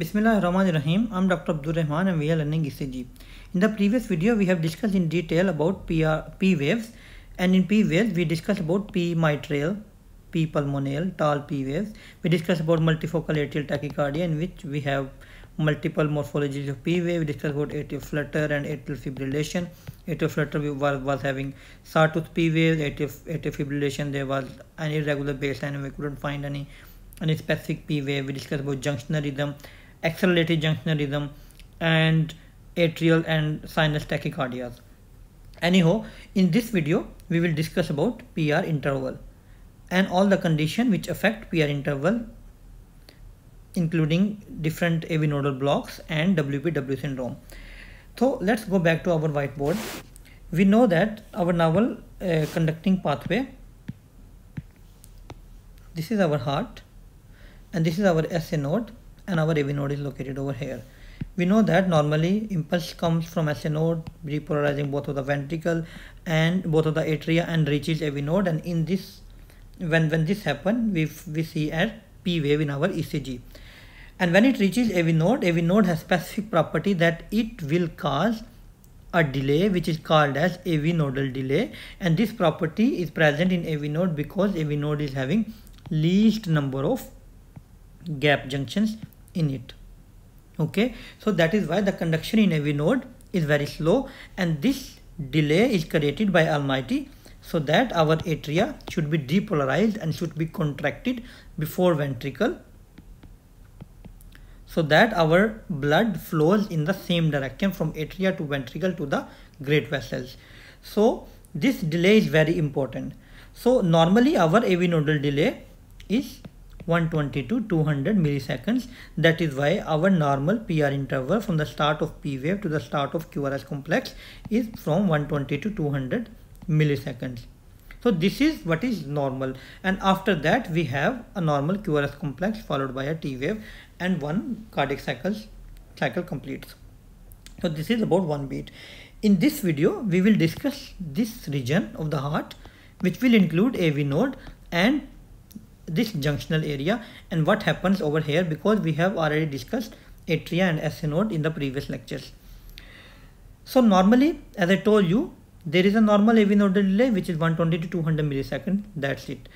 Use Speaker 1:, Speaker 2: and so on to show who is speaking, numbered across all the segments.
Speaker 1: Bismillahirrahmanirrahim. I'm Dr. Abdul Rahman and we are learning ECG. In the previous video, we have discussed in detail about PR, P waves and in P waves, we discussed about P mitral, P pulmonale, tall P waves. We discussed about multifocal atrial tachycardia in which we have multiple morphologies of P wave. We discussed about atrial flutter and atrial fibrillation. Atrial flutter was, was having sawtooth P waves, atrial, atrial fibrillation, there was an irregular baseline and we couldn't find any any specific P wave. We discussed about junctional rhythm accelerated junctionalism and atrial and sinus tachycardias. Anyhow, in this video, we will discuss about PR interval and all the condition which affect PR interval including different AV nodal blocks and WPW syndrome. So let's go back to our whiteboard. We know that our novel uh, conducting pathway, this is our heart and this is our SA node and our AV node is located over here. We know that normally impulse comes from SA node, repolarizing both of the ventricle and both of the atria and reaches AV node. And in this, when, when this happen, we, we see a P wave in our ECG. And when it reaches AV node, AV node has specific property that it will cause a delay which is called as AV nodal delay and this property is present in AV node because AV node is having least number of gap junctions in it okay so that is why the conduction in every node is very slow and this delay is created by almighty so that our atria should be depolarized and should be contracted before ventricle so that our blood flows in the same direction from atria to ventricle to the great vessels so this delay is very important so normally our AV nodal delay is 120 to 200 milliseconds. That is why our normal PR interval from the start of P wave to the start of QRS complex is from 120 to 200 milliseconds. So this is what is normal and after that we have a normal QRS complex followed by a T wave and one cardiac cycles cycle completes. So this is about one beat. In this video we will discuss this region of the heart which will include AV node and this junctional area and what happens over here because we have already discussed atria and node in the previous lectures. So normally as I told you there is a normal AV nodal delay which is 120 to 200 milliseconds. that's it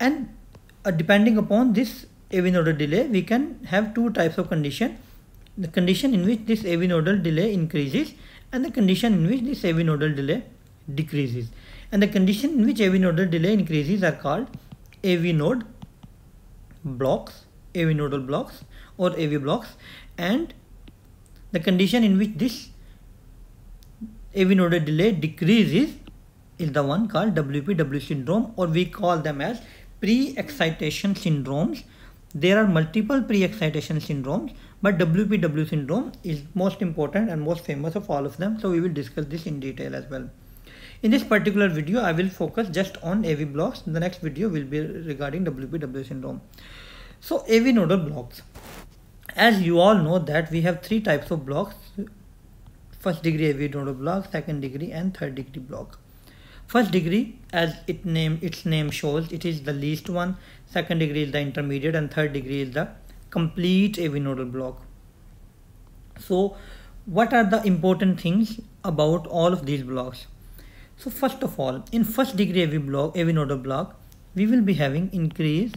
Speaker 1: and uh, depending upon this AV nodal delay we can have two types of condition the condition in which this AV nodal delay increases and the condition in which this AV nodal delay decreases and the condition in which AV nodal delay increases are called AV node blocks, AV nodal blocks or AV blocks and the condition in which this AV node delay decreases is the one called WPW syndrome or we call them as pre-excitation syndromes. There are multiple pre-excitation syndromes but WPW syndrome is most important and most famous of all of them. So we will discuss this in detail as well. In this particular video, I will focus just on AV blocks. The next video will be regarding WPW syndrome. So AV nodal blocks. As you all know that we have three types of blocks. First degree AV nodal block, second degree and third degree block. First degree as it name its name shows it is the least one. Second degree is the intermediate and third degree is the complete AV nodal block. So what are the important things about all of these blocks? So first of all, in first degree AV block, AV node block, we will be having increase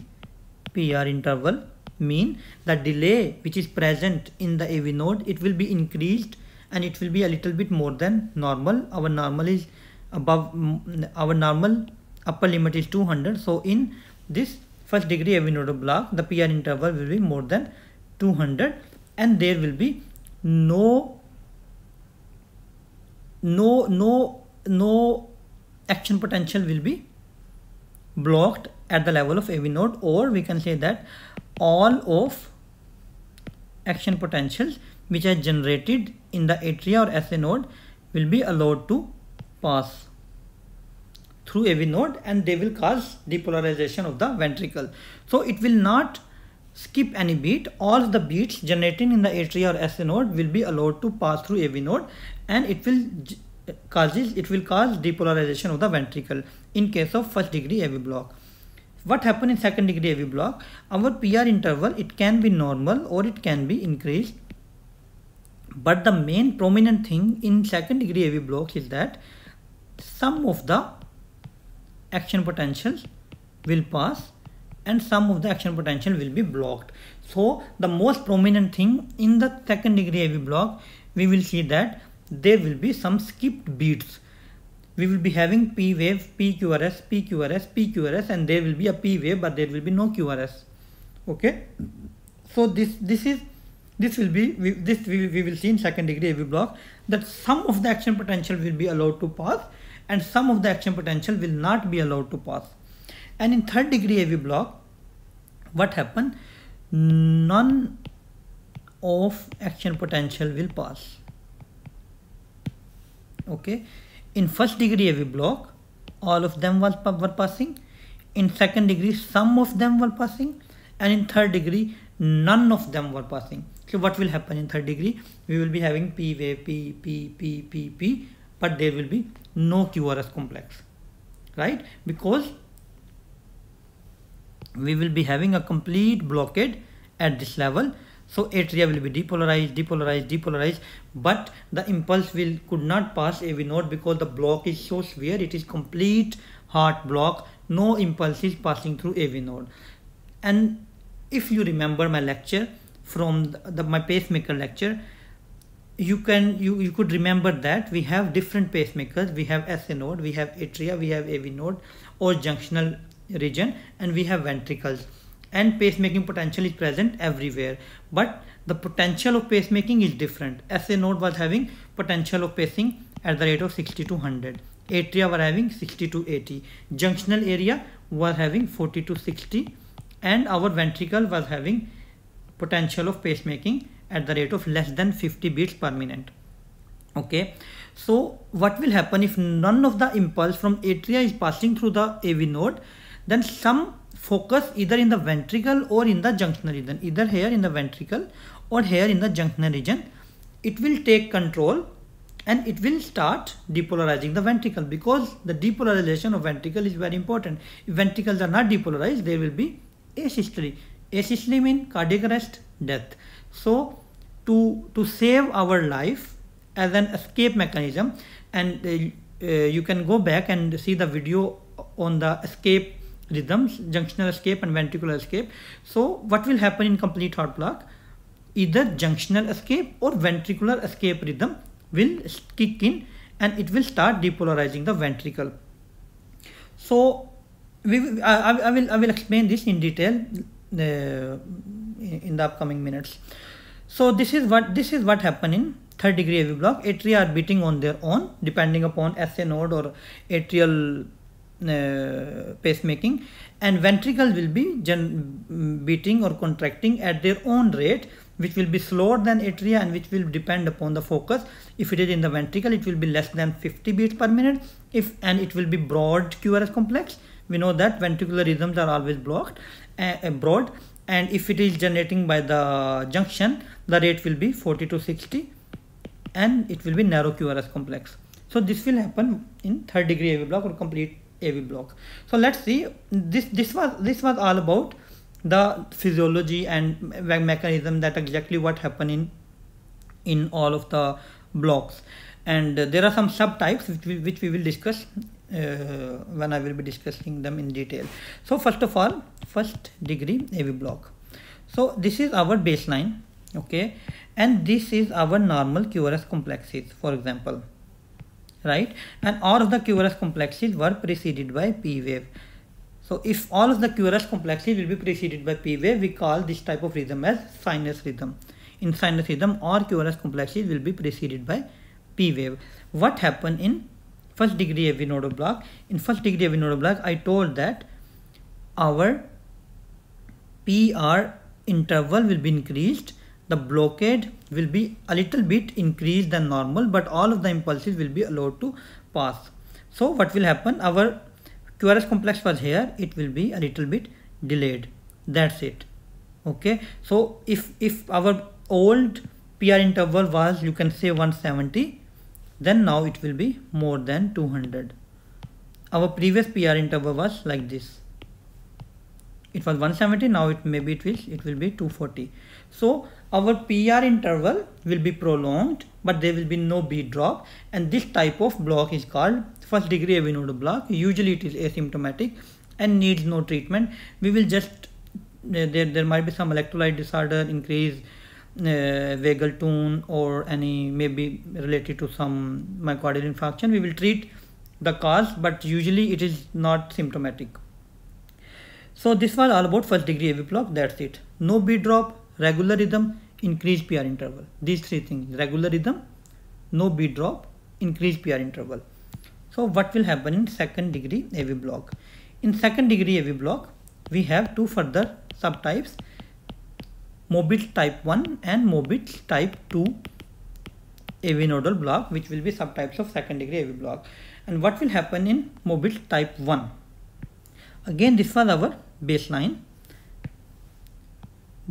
Speaker 1: PR interval mean the delay which is present in the AV node, it will be increased and it will be a little bit more than normal. Our normal is above, our normal upper limit is 200. So in this first degree AV node block, the PR interval will be more than 200 and there will be no no no no action potential will be blocked at the level of AV node or we can say that all of action potentials which are generated in the atria or SA node will be allowed to pass through AV node and they will cause depolarization of the ventricle. So it will not skip any beat. All the beats generated in the atria or SA node will be allowed to pass through AV node and it will causes it will cause depolarization of the ventricle in case of first degree AV block. What happen in second degree AV block? Our PR interval it can be normal or it can be increased. But the main prominent thing in second degree AV block is that some of the action potentials will pass and some of the action potential will be blocked. So the most prominent thing in the second degree AV block we will see that there will be some skipped beats. We will be having P wave, PQRS, PQRS, PQRS and there will be a P wave but there will be no QRS. Okay. So this, this is this will be we, this we, we will see in second degree AV block that some of the action potential will be allowed to pass and some of the action potential will not be allowed to pass. And in third degree AV block, what happened? None of action potential will pass okay in first degree every block all of them was, were passing in second degree some of them were passing and in third degree none of them were passing so what will happen in third degree we will be having p wave p p p p p but there will be no qrs complex right because we will be having a complete blockade at this level so atria will be depolarized depolarized depolarized but the impulse will could not pass AV node because the block is so severe it is complete heart block no impulse is passing through AV node and if you remember my lecture from the, the, my pacemaker lecture you can you, you could remember that we have different pacemakers we have SA node we have atria we have AV node or junctional region and we have ventricles and pacemaking potential is present everywhere but the potential of pacemaking is different. SA node was having potential of pacing at the rate of 60 to 100. Atria were having 60 to 80. Junctional area was having 40 to 60 and our ventricle was having potential of pacemaking at the rate of less than 50 beats per minute. Okay, so what will happen if none of the impulse from atria is passing through the AV node, then some focus either in the ventricle or in the junctional region either here in the ventricle or here in the junctional region it will take control and it will start depolarizing the ventricle because the depolarization of ventricle is very important if ventricles are not depolarized there will be asystole asystole means cardiac arrest death so to to save our life as an escape mechanism and uh, uh, you can go back and see the video on the escape rhythms, junctional escape and ventricular escape. So what will happen in complete heart block? Either junctional escape or ventricular escape rhythm will kick in and it will start depolarizing the ventricle. So we, I, I, will, I will explain this in detail uh, in the upcoming minutes. So this is what this is what happened in third degree AV block. Atria are beating on their own depending upon SA node or atrial uh, pacemaking and ventricle will be beating or contracting at their own rate which will be slower than atria and which will depend upon the focus if it is in the ventricle it will be less than 50 beats per minute if and it will be broad qrs complex we know that ventricular rhythms are always blocked uh, uh broad and if it is generating by the junction the rate will be 40 to 60 and it will be narrow qrs complex so this will happen in third degree AV block or complete AV block. So let's see. This this was this was all about the physiology and mechanism that exactly what happened in in all of the blocks. And uh, there are some subtypes which we, which we will discuss uh, when I will be discussing them in detail. So first of all, first degree AV block. So this is our baseline, okay, and this is our normal QRS complexes, for example right? And all of the QRS complexes were preceded by P wave. So if all of the QRS complexes will be preceded by P wave, we call this type of rhythm as sinus rhythm. In sinus rhythm, all QRS complexes will be preceded by P wave. What happened in first degree AV nodal block? In first degree AV nodal block, I told that our PR interval will be increased the blockade will be a little bit increased than normal but all of the impulses will be allowed to pass. So what will happen our QRS complex was here it will be a little bit delayed that's it okay so if if our old PR interval was you can say 170 then now it will be more than 200 our previous PR interval was like this it was 170 now it maybe it will it will be 240 so our PR interval will be prolonged but there will be no beat drop and this type of block is called first degree Avenota block usually it is asymptomatic and needs no treatment we will just uh, there, there might be some electrolyte disorder increase uh, vagal tone or any maybe related to some myocardial infarction we will treat the cause but usually it is not symptomatic so this was all about first degree AV block that's it no beat drop regular rhythm, increased PR interval. These three things, regular rhythm, no beat drop, increased PR interval. So what will happen in second degree AV block? In second degree AV block, we have two further subtypes, Mobitz type 1 and Mobitz type 2 AV nodal block which will be subtypes of second degree AV block. And what will happen in Mobitz type 1? Again this was our baseline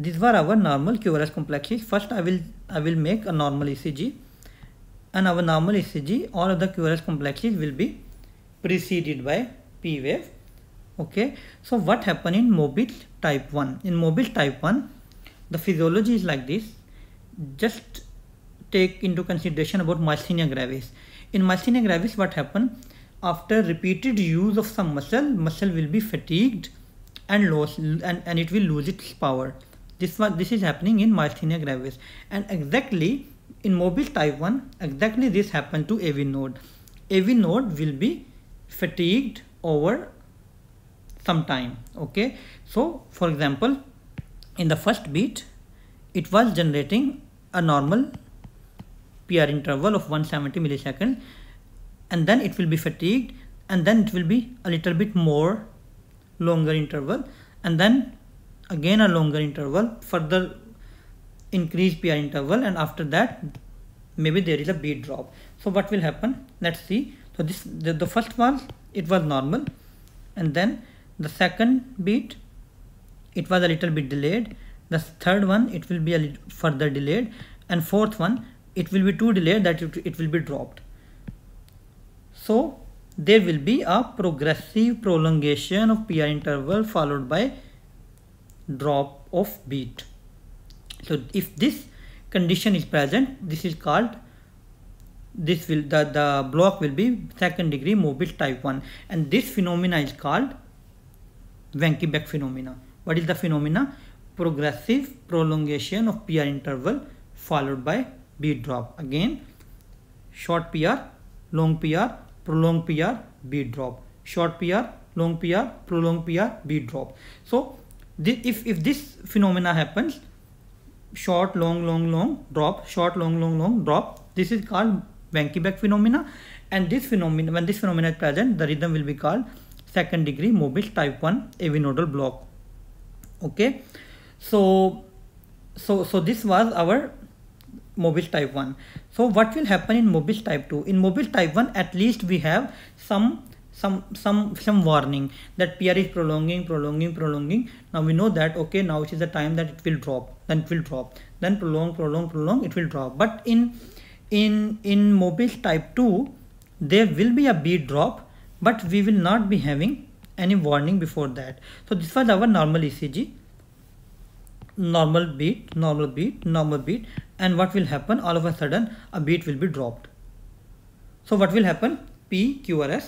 Speaker 1: these were our normal QRS complexes. First, I will I will make a normal ECG, and our normal ECG, all of the QRS complexes will be preceded by P wave. Okay. So what happened in mobile type one? In mobile type one, the physiology is like this. Just take into consideration about myasthenia gravis. In myasthenia gravis, what happened? After repeated use of some muscle, muscle will be fatigued and lose and, and it will lose its power this one, this is happening in myasthenia gravis, and exactly in mobile type one, exactly this happened to AV node. AV node will be fatigued over some time. Okay, so for example, in the first beat, it was generating a normal PR interval of 170 milliseconds, and then it will be fatigued, and then it will be a little bit more longer interval, and then again a longer interval further increase PR interval and after that maybe there is a B drop so what will happen let's see so this the, the first one it was normal and then the second beat it was a little bit delayed the third one it will be a little further delayed and fourth one it will be too delayed that it, it will be dropped so there will be a progressive prolongation of PR interval followed by drop of beat so if this condition is present this is called this will the, the block will be second degree mobile type 1 and this phenomena is called Vanke-Beck phenomena what is the phenomena progressive prolongation of PR interval followed by beat drop again short PR long PR prolonged PR beat drop short PR long PR prolonged PR beat drop so if, if this phenomena happens, short, long, long, long, drop, short, long, long, long, drop, this is called banky back phenomena. And this phenomena, when this phenomena is present, the rhythm will be called second degree Mobius type 1 AV nodal block. Okay. So, so, so this was our Mobius type 1. So what will happen in Mobius type 2? In Mobius type 1, at least we have some some some some warning that PR is prolonging, prolonging, prolonging. Now we know that okay, now it is the time that it will drop, then it will drop, then prolong, prolong, prolong, it will drop. But in in in MOBIS type 2, there will be a beat drop, but we will not be having any warning before that. So this was our normal ECG normal beat, normal beat, normal beat and what will happen all of a sudden a beat will be dropped. So what will happen? PQRS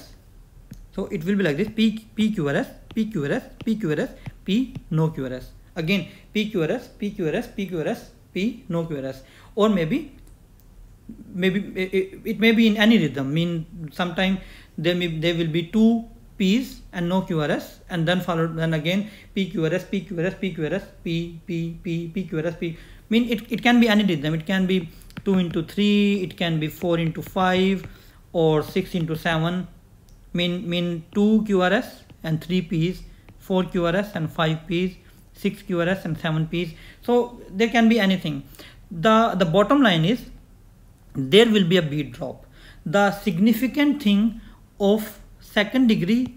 Speaker 1: so it will be like this P, PQRS, PQRS, PQRS, P, no QRS. Again, PQRS, PQRS, PQRS, P, no QRS. Or maybe, maybe it, it may be in any rhythm. mean, sometimes there, may, there will be two P's and no QRS and then followed, then again PQRS, PQRS, PQRS, P, P, P, PQRS, P. mean, it, it can be any rhythm. It can be 2 into 3, it can be 4 into 5 or 6 into 7 mean mean 2 QRS and 3 Ps, 4 QRS and 5 Ps, 6 QRS and 7 Ps. So there can be anything. The, the bottom line is there will be a bead drop. The significant thing of second degree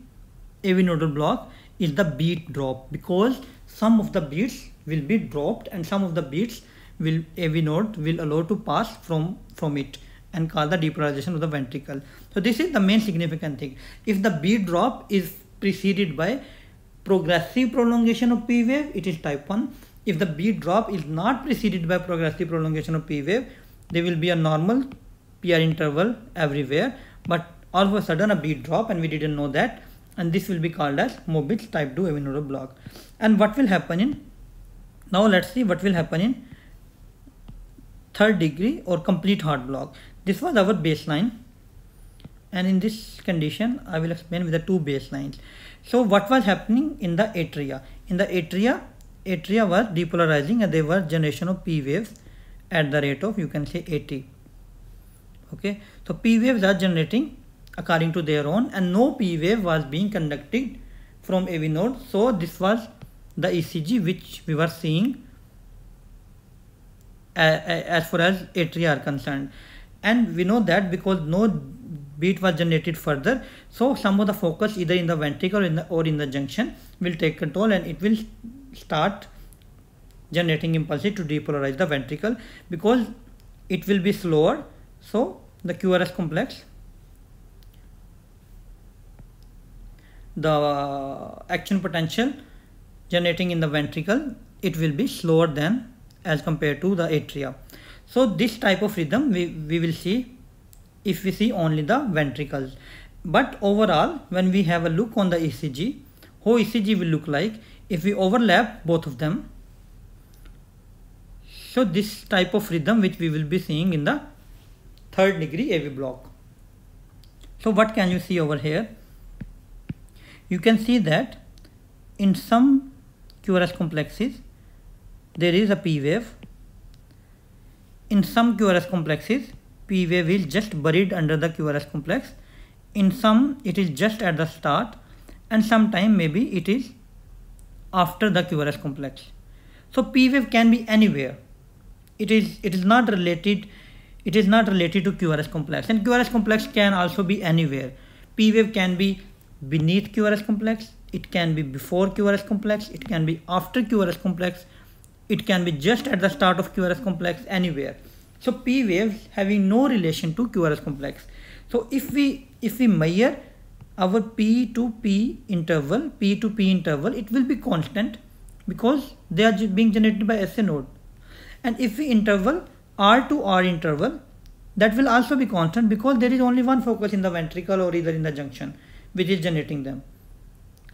Speaker 1: AV nodal block is the bead drop because some of the beads will be dropped and some of the beads will AV node will allow to pass from from it and cause the depolarization of the ventricle. So this is the main significant thing. If the B drop is preceded by progressive prolongation of P wave, it is type 1. If the B drop is not preceded by progressive prolongation of P wave, there will be a normal PR interval everywhere, but all of a sudden a B drop and we didn't know that and this will be called as Mobitz type 2 Avinodo block. And what will happen in, now let's see what will happen in third degree or complete heart block this was our baseline and in this condition I will explain with the two baselines so what was happening in the atria in the atria atria were depolarizing and they were generation of p waves at the rate of you can say 80 okay so p waves are generating according to their own and no p wave was being conducted from AV node so this was the ECG which we were seeing as, as far as atria are concerned and we know that because no beat was generated further so some of the focus either in the ventricle or in the, or in the junction will take control and it will start generating impulses to depolarize the ventricle because it will be slower so the QRS complex the action potential generating in the ventricle it will be slower than as compared to the atria so this type of rhythm we, we will see if we see only the ventricles but overall when we have a look on the ECG how ECG will look like if we overlap both of them so this type of rhythm which we will be seeing in the third degree AV block so what can you see over here you can see that in some QRS complexes there is a P wave in some QRS complexes, P wave is just buried under the QRS complex. In some, it is just at the start and sometime maybe it is after the QRS complex. So P wave can be anywhere. It is, it is not related it is not related to QRS complex and QRS complex can also be anywhere. P wave can be beneath QRS complex, it can be before QRS complex, it can be after QRS complex, it can be just at the start of QRS complex anywhere. So P waves having no relation to QRS complex. So if we if we measure our P to P interval, P to P interval, it will be constant because they are being generated by SA node. And if we interval R to R interval, that will also be constant because there is only one focus in the ventricle or either in the junction which is generating them.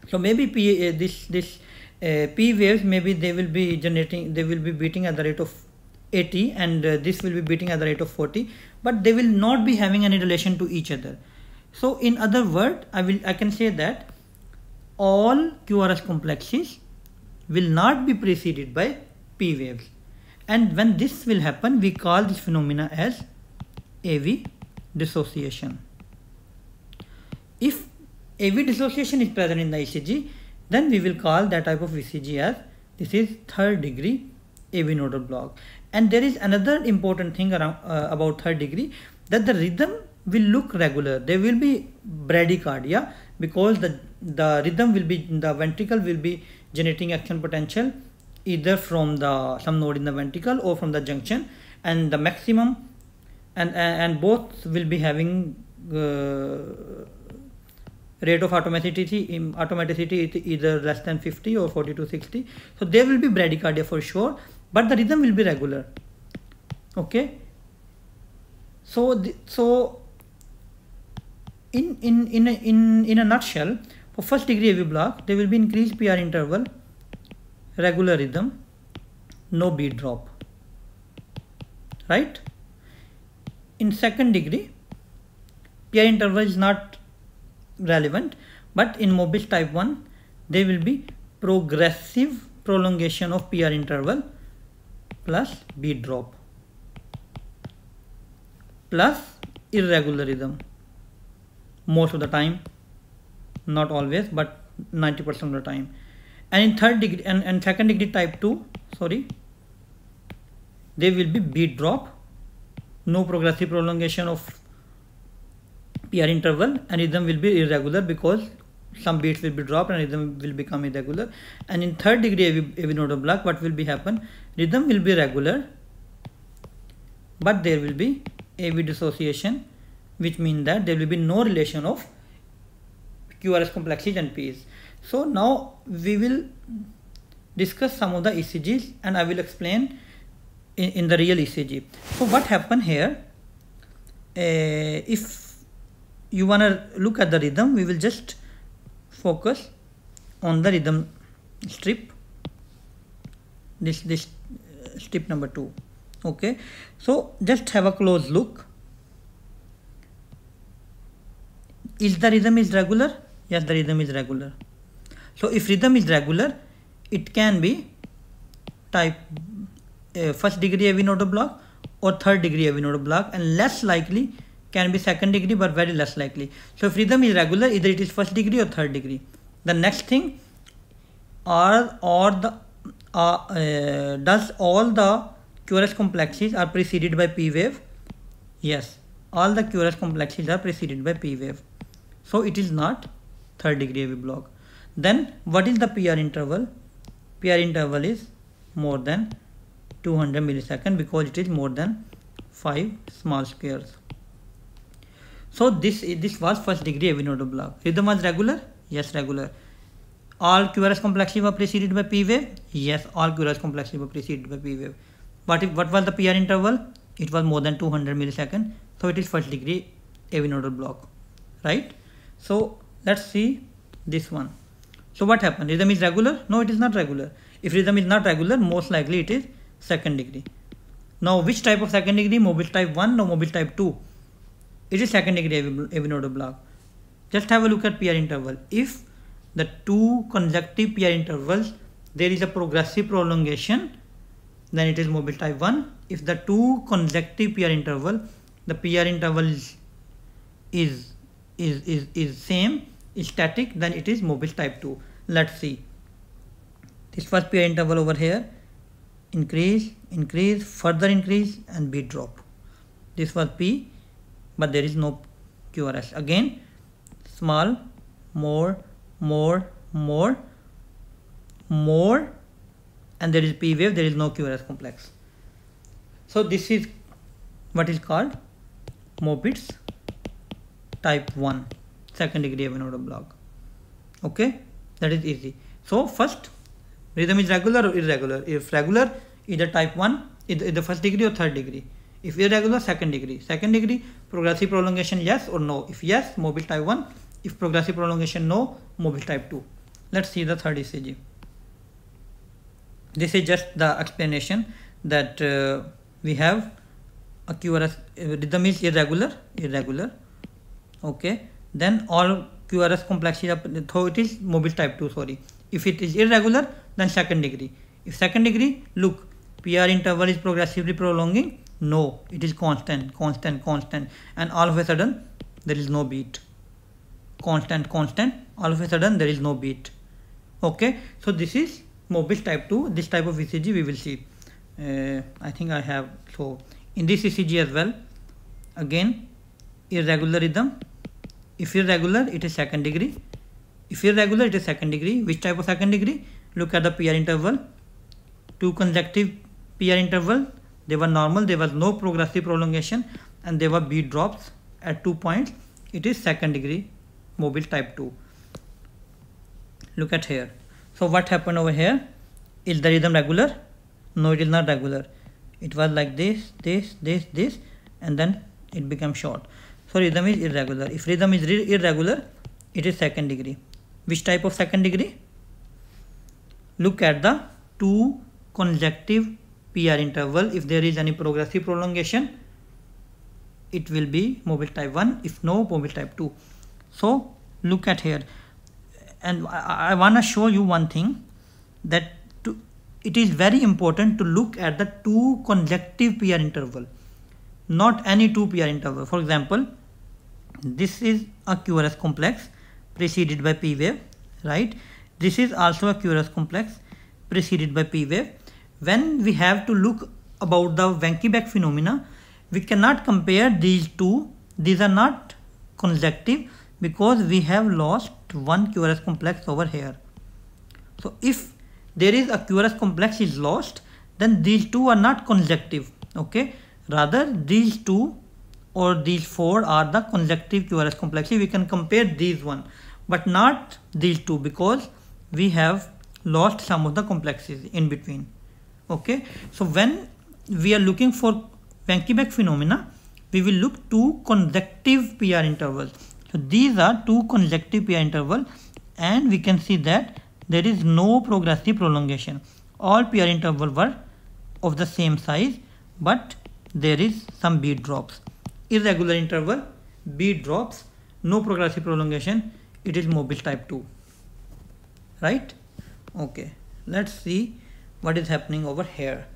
Speaker 1: So maybe P, uh, this this uh, P waves maybe they will be generating they will be beating at the rate of 80 and uh, this will be beating at the rate of 40 but they will not be having any relation to each other so in other words, i will i can say that all qrs complexes will not be preceded by p waves and when this will happen we call this phenomena as av dissociation if av dissociation is present in the ecg then we will call that type of ecg as this is third degree av nodal block and there is another important thing around, uh, about third degree that the rhythm will look regular there will be bradycardia because the the rhythm will be the ventricle will be generating action potential either from the some node in the ventricle or from the junction and the maximum and and, and both will be having uh, rate of automaticity automaticity either less than 50 or 40 to 60 so there will be bradycardia for sure but the rhythm will be regular okay so the, so in in in a, in in a nutshell for first degree AV block there will be increased PR interval regular rhythm no beat drop right in second degree PR interval is not relevant but in mobile type 1 there will be progressive prolongation of PR interval plus B drop plus irregularism most of the time not always but 90% of the time and in third degree and, and second degree type 2 sorry they will be B drop no progressive prolongation of PR interval and rhythm will be irregular because some beats will be dropped and rhythm will become irregular and in third degree AV, AV nodal block what will be happen rhythm will be regular but there will be AV dissociation which means that there will be no relation of QRS complexes and P's. So now we will discuss some of the ECGs and I will explain in, in the real ECG. So what happened here uh, if you want to look at the rhythm we will just focus on the rhythm strip this this uh, strip number 2 okay so just have a close look is the rhythm is regular yes the rhythm is regular so if rhythm is regular it can be type uh, first degree avinodo block or third degree avinodo block and less likely can be second degree but very less likely. So freedom is regular, either it is first degree or third degree. The next thing are or the uh, uh, does all the QRS complexes are preceded by P wave? Yes, all the QRS complexes are preceded by P wave. So it is not third degree AV block. Then what is the PR interval? PR interval is more than 200 millisecond because it is more than 5 small squares. So this this was first degree Avinodov block. Rhythm was regular? Yes, regular. All QRS complexes were preceded by P wave? Yes, all QRS complexes were preceded by P wave. But if, what was the PR interval? It was more than 200 millisecond. So it is first degree Avinodov block, right? So let's see this one. So what happened? Rhythm is regular? No, it is not regular. If rhythm is not regular, most likely it is second degree. Now which type of second degree? Mobile type 1 or mobile type 2? it is second degree Avenado block. Just have a look at PR interval. If the two consecutive PR intervals, there is a progressive prolongation, then it is mobile type 1. If the two consecutive PR interval, the PR interval is, is, is, is, is same, is static, then it is mobile type 2. Let's see. This first PR interval over here, increase, increase, further increase and B drop. This was P but there is no QRS. Again, small, more, more, more, more, and there is P wave, there is no QRS complex. So this is what is called Mopitz type 1, second degree order block. Okay, that is easy. So first, rhythm is regular or irregular. If regular, either type 1, either, either first degree or third degree. If irregular, second degree. Second degree, progressive prolongation yes or no. If yes, mobile type 1. If progressive prolongation no, mobile type 2. Let's see the third ECG. This is just the explanation that uh, we have a QRS uh, rhythm is irregular, irregular. Okay, then all QRS complexity, though it is mobile type 2, sorry. If it is irregular, then second degree. If second degree, look, PR interval is progressively prolonging no, it is constant, constant, constant. And all of a sudden, there is no beat. Constant, constant. All of a sudden, there is no beat. Okay. So this is mobile type 2. This type of ECG we will see. Uh, I think I have. So in this ECG as well, again, irregular rhythm. If irregular, it is second degree. If irregular, it is second degree. Which type of second degree? Look at the PR interval. Two consecutive PR interval they were normal there was no progressive prolongation and there were bead drops at two points it is second degree mobile type 2 look at here so what happened over here is the rhythm regular no it is not regular it was like this this this this and then it becomes short so rhythm is irregular if rhythm is irregular it is second degree which type of second degree look at the two consecutive PR interval if there is any progressive prolongation it will be mobile type 1 if no mobile type 2 so look at here and I, I want to show you one thing that to, it is very important to look at the two consecutive PR interval not any two PR interval for example this is a QRS complex preceded by P wave right this is also a QRS complex preceded by P wave when we have to look about the Wenckebach phenomena we cannot compare these two these are not consecutive because we have lost one QRS complex over here so if there is a QRS complex is lost then these two are not consecutive okay rather these two or these four are the consecutive QRS complexes we can compare these one but not these two because we have lost some of the complexes in between okay so when we are looking for Wanke-Beck phenomena we will look two conjective PR intervals so these are two conjective PR interval and we can see that there is no progressive prolongation all PR interval were of the same size but there is some bead drops irregular interval bead drops no progressive prolongation it is mobile type 2 right okay let's see what is happening over here.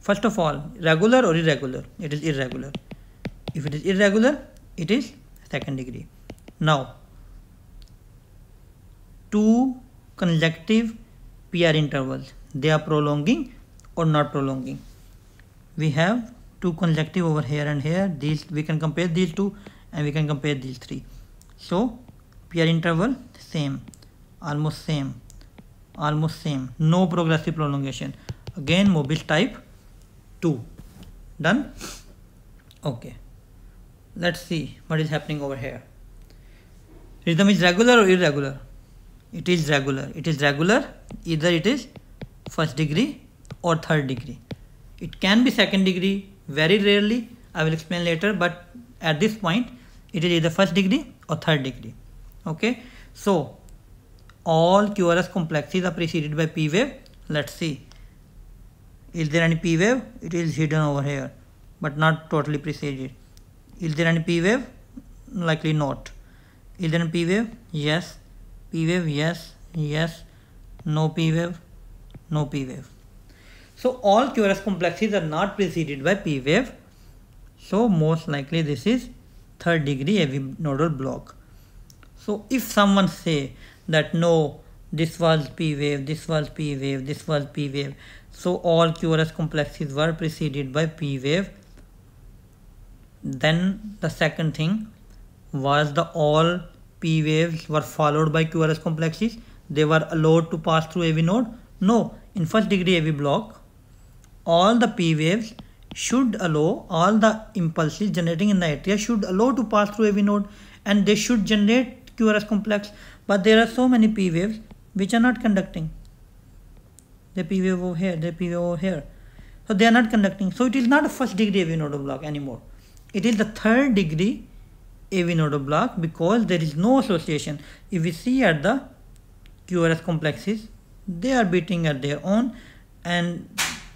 Speaker 1: First of all, regular or irregular? It is irregular. If it is irregular, it is second degree. Now, two consecutive PR intervals, they are prolonging or not prolonging. We have two consecutive over here and here. These we can compare these two and we can compare these three. So, PR interval same, almost same almost same no progressive prolongation again mobile type 2 done okay let's see what is happening over here rhythm is regular or irregular it is regular it is regular either it is first degree or third degree it can be second degree very rarely I will explain later but at this point it is either first degree or third degree okay so all QRS complexes are preceded by P wave. Let's see. Is there any P wave? It is hidden over here, but not totally preceded. Is there any P wave? Likely not. Is there any P wave? Yes. P wave? Yes. Yes. No P wave. No P wave. So all QRS complexes are not preceded by P wave. So most likely this is third degree heavy nodal block. So if someone say that no, this was P wave, this was P wave, this was P wave. So all QRS complexes were preceded by P wave. Then the second thing was the all P waves were followed by QRS complexes. They were allowed to pass through AV node. No, in first degree AV block, all the P waves should allow all the impulses generating in the atria should allow to pass through AV node and they should generate QRS complex, but there are so many P waves which are not conducting. The P wave over here, the P wave over here. So they are not conducting. So it is not a first degree AV nodal block anymore. It is the third degree AV nodal block because there is no association. If we see at the QRS complexes, they are beating at their own and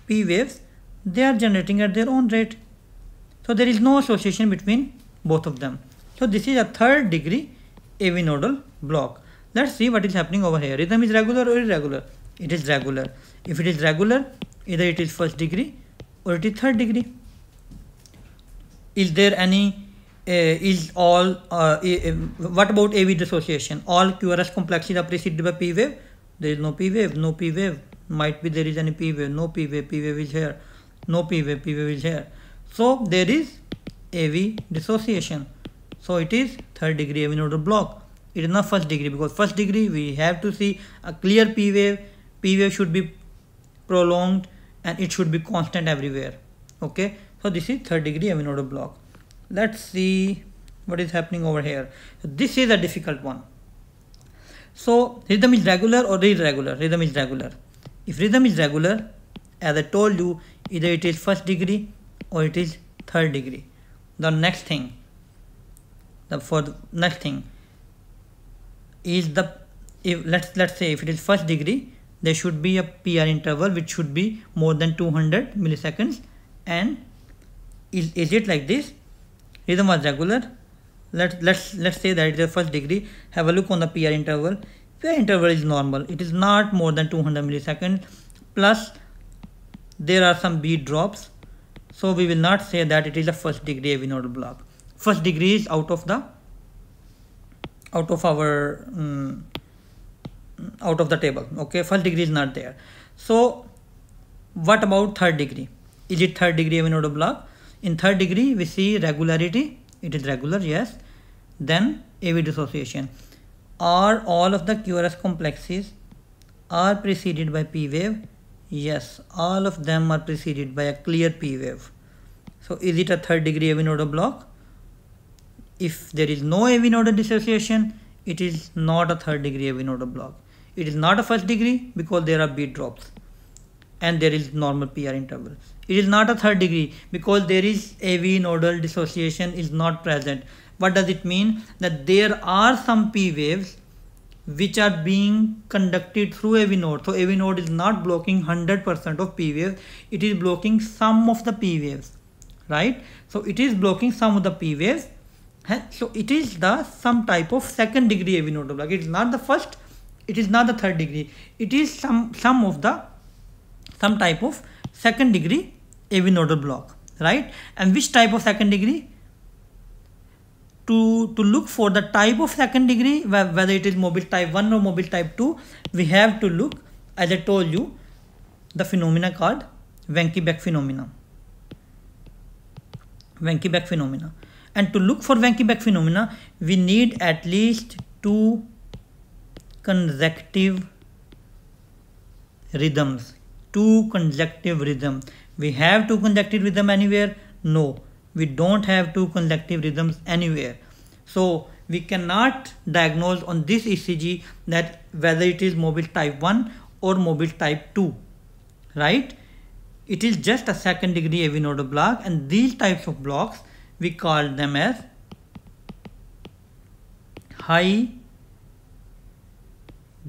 Speaker 1: P waves, they are generating at their own rate. So there is no association between both of them. So this is a third degree AV nodal block. Let's see what is happening over here. Rhythm is regular or irregular? It is regular. If it is regular, either it is first degree or it is third degree. Is there any uh, is all uh, what about AV dissociation? All QRS complexes are preceded by P wave. There is no P wave, no P wave. Might be there is any P wave, no P wave, P wave is here, no P wave, P wave is here. So there is AV dissociation so it is third degree order block it is not first degree because first degree we have to see a clear p wave p wave should be prolonged and it should be constant everywhere okay so this is third degree order block let's see what is happening over here so this is a difficult one so rhythm is regular or irregular rhythm is regular if rhythm is regular as i told you either it is first degree or it is third degree the next thing the for the next thing is the if let's let's say if it is first degree there should be a PR interval which should be more than 200 milliseconds and is, is it like this rhythm was regular let let's let's say that it is a first degree have a look on the PR interval PR interval is normal it is not more than 200 milliseconds plus there are some beat drops so we will not say that it is a first degree AV nodal block first degree is out of the out of our um, out of the table okay first degree is not there so what about third degree is it third degree order block in third degree we see regularity it is regular yes then AV dissociation are all of the QRS complexes are preceded by P wave yes all of them are preceded by a clear P wave so is it a third degree order block if there is no AV nodal dissociation, it is not a third degree AV nodal block. It is not a first degree because there are beat drops and there is normal PR interval. It is not a third degree because there is AV nodal dissociation is not present. What does it mean? That there are some P waves which are being conducted through AV node. So AV node is not blocking 100% of P waves. It is blocking some of the P waves, right? So it is blocking some of the P waves so it is the some type of second degree AV node block. It is not the first, it is not the third degree. It is some some of the some type of second degree AV node block, right? And which type of second degree? To, to look for the type of second degree, whether it is mobile type 1 or mobile type 2, we have to look, as I told you, the phenomena called Wenckebach phenomena. Wenckebach phenomena and to look for wanke back phenomena we need at least two consecutive rhythms two consecutive rhythm we have two consecutive rhythm anywhere no we don't have two consecutive rhythms anywhere so we cannot diagnose on this ECG that whether it is mobile type 1 or mobile type 2 right it is just a second degree avinodo block and these types of blocks we call them as high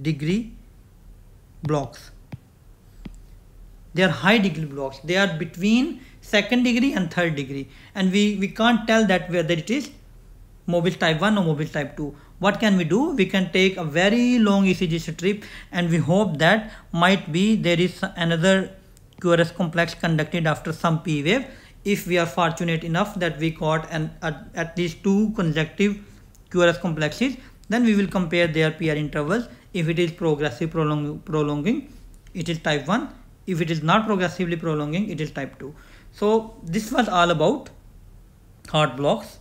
Speaker 1: degree blocks. They are high degree blocks. They are between second degree and third degree. And we, we can't tell that whether it is mobile type 1 or mobile type 2. What can we do? We can take a very long ECG strip and we hope that might be there is another QRS complex conducted after some P wave if we are fortunate enough that we got an, at, at least two consecutive QRS complexes, then we will compare their PR intervals. If it is progressive prolong, prolonging, it is type 1. If it is not progressively prolonging, it is type 2. So this was all about heart blocks.